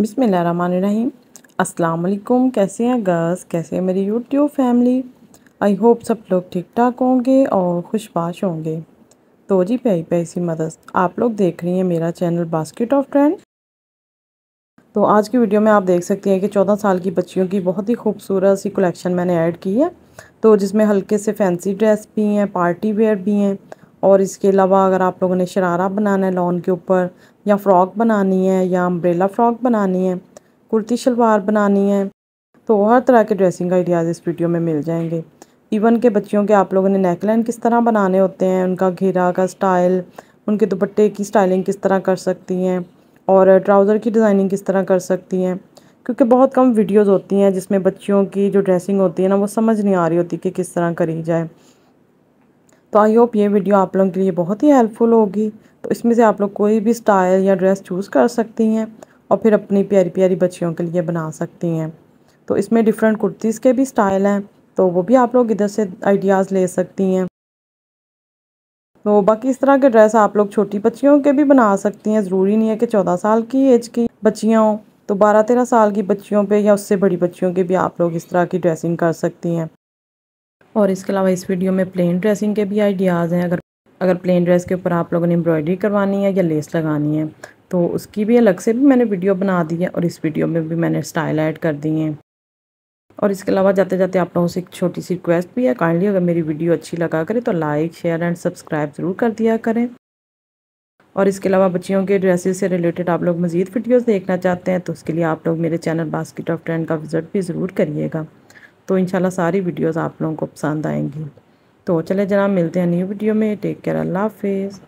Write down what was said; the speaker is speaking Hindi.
बिसमीम असलकुम कैसे हैं गर्ल्स कैसे हैं मेरी यूट्यूब फैमिली आई होप सब लोग ठीक ठाक होंगे और खुशबाश होंगे तो जी प्याई प्याई सी मदर्स आप लोग देख रही हैं मेरा चैनल बास्केट ऑफ ट्रेंड तो आज की वीडियो में आप देख सकती हैं कि चौदह साल की बच्चियों की बहुत ही खूबसूरत सी कलेक्शन मैंने ऐड की है तो जिसमें हल्के से फैंसी ड्रेस भी हैं पार्टी वेयर भी हैं और इसके अलावा अगर आप लोगों ने शरारा बनाना है लॉन के ऊपर या फ़्रॉक बनानी है या अम्ब्रेला फ़्रॉक बनानी है कुर्ती शलवार बनानी है तो हर तरह के ड्रेसिंग आइडियाज़ इस वीडियो में मिल जाएंगे इवन के बच्चियों के आप लोगों ने नेकलाइन किस तरह बनाने होते हैं उनका घेरा का स्टाइल उनके दुपट्टे की स्टाइलिंग किस तरह कर सकती हैं और ट्राउज़र की डिज़ाइनिंग किस तरह कर सकती हैं क्योंकि बहुत कम वीडियोज़ होती हैं जिसमें बच्चियों की जो ड्रेसिंग होती है ना वो समझ नहीं आ रही होती कि किस तरह करी जाए तो आई होप ये वीडियो आप लोगों के लिए बहुत ही हेल्पफुल होगी तो इसमें से आप लोग कोई भी स्टाइल या ड्रेस चूज़ कर सकती हैं और फिर अपनी प्यारी प्यारी बच्चियों के लिए बना सकती हैं तो इसमें डिफरेंट कुर्तीज़ के भी स्टाइल हैं तो वो भी आप लोग इधर से आइडियाज़ ले सकती हैं तो बाकी इस तरह के ड्रेस आप लोग छोटी बच्चियों के भी बना सकती हैं ज़रूरी नहीं है कि चौदह साल की एज की बच्चियाँ हों तो बारह तेरह साल की बच्चियों पे या उससे बड़ी बच्चियों के भी आप लोग इस तरह की ड्रेसिंग कर सकती हैं और इसके अलावा इस वीडियो में प्लेन ड्रेसिंग के भी आइडियाज़ हैं अगर अगर प्लेन ड्रेस के ऊपर आप लोगों ने एम्ब्रॉयडरी करवानी है या लेस लगानी है तो उसकी भी अलग से भी मैंने वीडियो बना दी है और इस वीडियो में भी मैंने स्टाइल ऐड कर दी है और इसके अलावा जाते जाते आप लोगों से एक छोटी सी रिक्वेस्ट भी है काइंडली अगर मेरी वीडियो अच्छी लगा करे तो लाइक शेयर एंड सब्सक्राइब ज़रूर कर दिया करें और इसके अलावा बच्चियों के ड्रेसेस से रिलेटेड आप लोग मज़ीद वीडियोस देखना चाहते हैं तो उसके लिए आप लोग मेरे चैनल बास्किट ऑफ ट्रेंड का विज़िट भी ज़रूर करिएगा तो इन सारी वीडियोज़ आप लोगों को पसंद आएंगी तो चले जनाब मिलते हैं न्यू वीडियो में टेक केयर अल्लाह हाफिज़